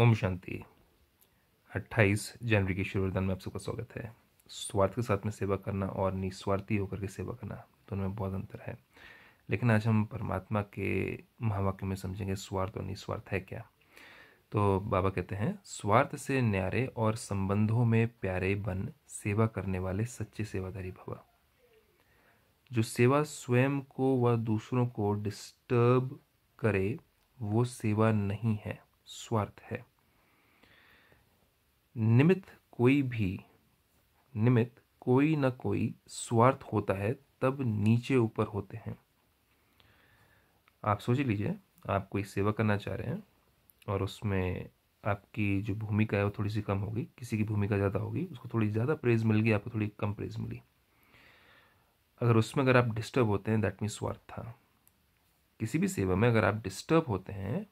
ओम शांति 28 जनवरी के शुरू में आप सबका स्वागत है स्वार्थ के साथ में सेवा करना और निस्वार्थी होकर के सेवा करना दोनों में बहुत अंतर है लेकिन आज हम परमात्मा के महावाक्य में समझेंगे स्वार्थ और निस्वार्थ है क्या तो बाबा कहते हैं स्वार्थ से न्यारे और संबंधों में प्यारे बन सेवा करने वाले सच्चे सेवाधारी भवा जो सेवा स्वयं को व दूसरों को डिस्टर्ब करे वो सेवा नहीं है स्वार्थ है निमित्त कोई भी निमित्त कोई ना कोई स्वार्थ होता है तब नीचे ऊपर होते हैं आप सोच लीजिए आप कोई सेवा करना चाह रहे हैं और उसमें आपकी जो भूमिका है वो थोड़ी सी कम होगी किसी की भूमिका ज़्यादा होगी उसको थोड़ी ज़्यादा प्रेज़ मिल गई आपको थोड़ी कम प्रेज़ मिली अगर उसमें अगर आप डिस्टर्ब होते हैं दैट मीन्स स्वार्थ था किसी भी सेवा में अगर आप डिस्टर्ब होते हैं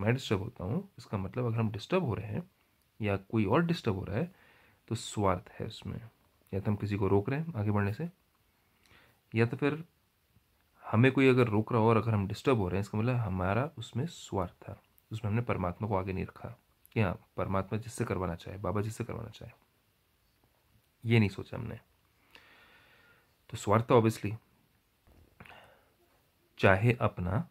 मैं डिस्टर्ब होता हूँ इसका मतलब अगर हम डिस्टर्ब हो रहे हैं या कोई और डिस्टर्ब हो रहा है तो स्वार्थ है उसमें या तो हम किसी को रोक रहे हैं आगे बढ़ने से या तो फिर हमें कोई अगर रोक रहा हो और अगर हम डिस्टर्ब हो रहे हैं इसका मतलब हमारा उसमें स्वार्थ था उसमें हमने परमात्मा को आगे नहीं रखा कि हाँ परमात्मा जिससे करवाना चाहे बाबा जिससे करवाना चाहे ये नहीं सोचा हमने तो स्वार्थ ऑब्वियसली तो चाहे अपना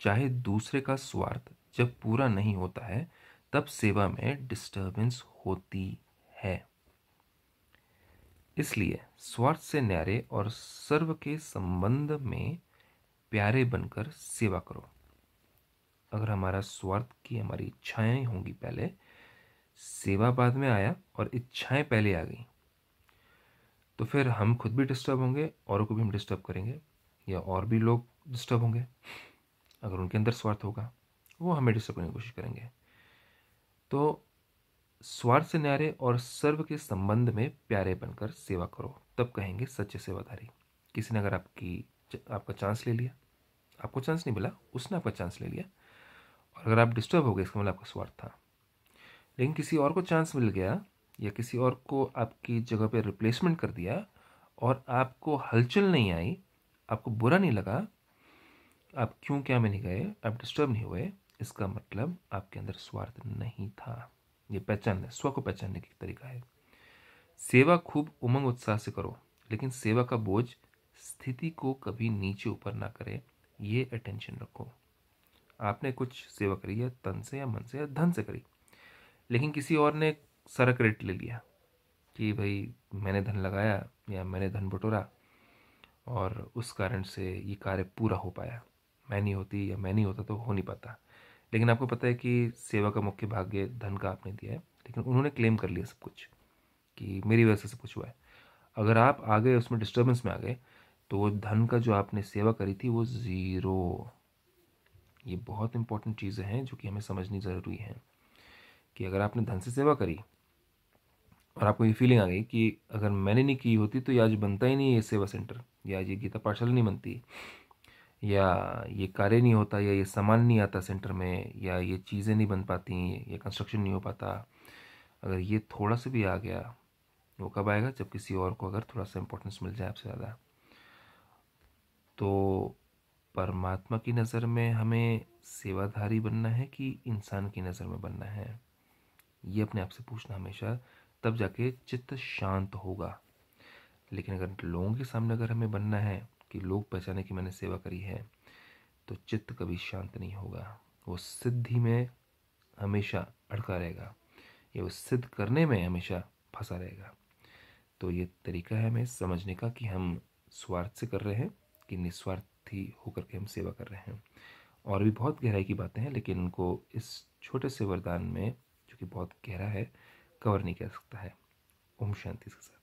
चाहे दूसरे का स्वार्थ जब पूरा नहीं होता है तब सेवा में डिस्टर्बेंस होती है इसलिए स्वार्थ से न्यारे और सर्व के संबंध में प्यारे बनकर सेवा करो अगर हमारा स्वार्थ की हमारी इच्छाएं होंगी पहले सेवा बाद में आया और इच्छाएं पहले आ गई तो फिर हम खुद भी डिस्टर्ब होंगे औरों को भी हम डिस्टर्ब करेंगे या और भी लोग डिस्टर्ब होंगे अगर उनके अंदर स्वार्थ होगा वो हमें डिस्टर्ब करने की कोशिश करेंगे तो स्वार्थ से न्यारे और सर्व के संबंध में प्यारे बनकर सेवा करो तब कहेंगे सच्चे सेवाधारी किसी ने अगर आपकी आपका चांस ले लिया आपको चांस नहीं मिला उसने आपका चांस ले लिया और अगर आप डिस्टर्ब हो गए इसका मतलब आपका स्वार्थ था लेकिन किसी और को चांस मिल गया या किसी और को आपकी जगह पर रिप्लेसमेंट कर दिया और आपको हलचल नहीं आई आपको बुरा नहीं लगा आप क्यों क्या में नहीं गए आप डिस्टर्ब नहीं हुए इसका मतलब आपके अंदर स्वार्थ नहीं था ये पहचान है स्व को पहचानने की तरीका है सेवा खूब उमंग उत्साह से करो लेकिन सेवा का बोझ स्थिति को कभी नीचे ऊपर ना करे ये अटेंशन रखो आपने कुछ सेवा करी है तन से या मन से या धन से करी लेकिन किसी और ने सारा क्रेडिट ले लिया कि भाई मैंने धन लगाया या मैंने धन बटोरा और उस कारण से ये कार्य पूरा हो पाया मैं नहीं होती या मैं नहीं होता तो हो नहीं पाता लेकिन आपको पता है कि सेवा का मुख्य भाग्य धन का आपने दिया है लेकिन उन्होंने क्लेम कर लिया सब कुछ कि मेरी वजह से सब कुछ हुआ है अगर आप आ गए उसमें डिस्टर्बेंस में आ गए तो वो धन का जो आपने सेवा करी थी वो ज़ीरो ये बहुत इंपॉर्टेंट चीज़ें हैं जो कि हमें समझनी ज़रूरी है कि अगर आपने धन से सेवा करी और आपको ये फीलिंग आ गई कि अगर मैंने नहीं की होती तो ये आज बनता ही नहीं ये सेवा सेंटर या आज ये गीता पाठशाला नहीं बनती या ये कार्य नहीं होता या ये सामान नहीं आता सेंटर में या ये चीज़ें नहीं बन पाती या कंस्ट्रक्शन नहीं हो पाता अगर ये थोड़ा सा भी आ गया वो कब आएगा जब किसी और को अगर थोड़ा सा इम्पोर्टेंस मिल जाए आपसे ज़्यादा तो परमात्मा की नज़र में हमें सेवाधारी बनना है कि इंसान की नज़र में बनना है ये अपने आप से पूछना हमेशा तब जाके चित्त शांत होगा लेकिन अगर लोगों के सामने अगर हमें बनना है कि लोग पहचाने कि मैंने सेवा करी है तो चित्त कभी शांत नहीं होगा वो सिद्धि में हमेशा अड़का रहेगा या वो सिद्ध करने में हमेशा फंसा रहेगा तो ये तरीका है हमें समझने का कि हम स्वार्थ से कर रहे हैं कि निस्वार्थी होकर के हम सेवा कर रहे हैं और भी बहुत गहराई की बातें हैं लेकिन उनको इस छोटे से वरदान में जो कि बहुत गहरा है कवर नहीं कर सकता है ओम शांति के साथ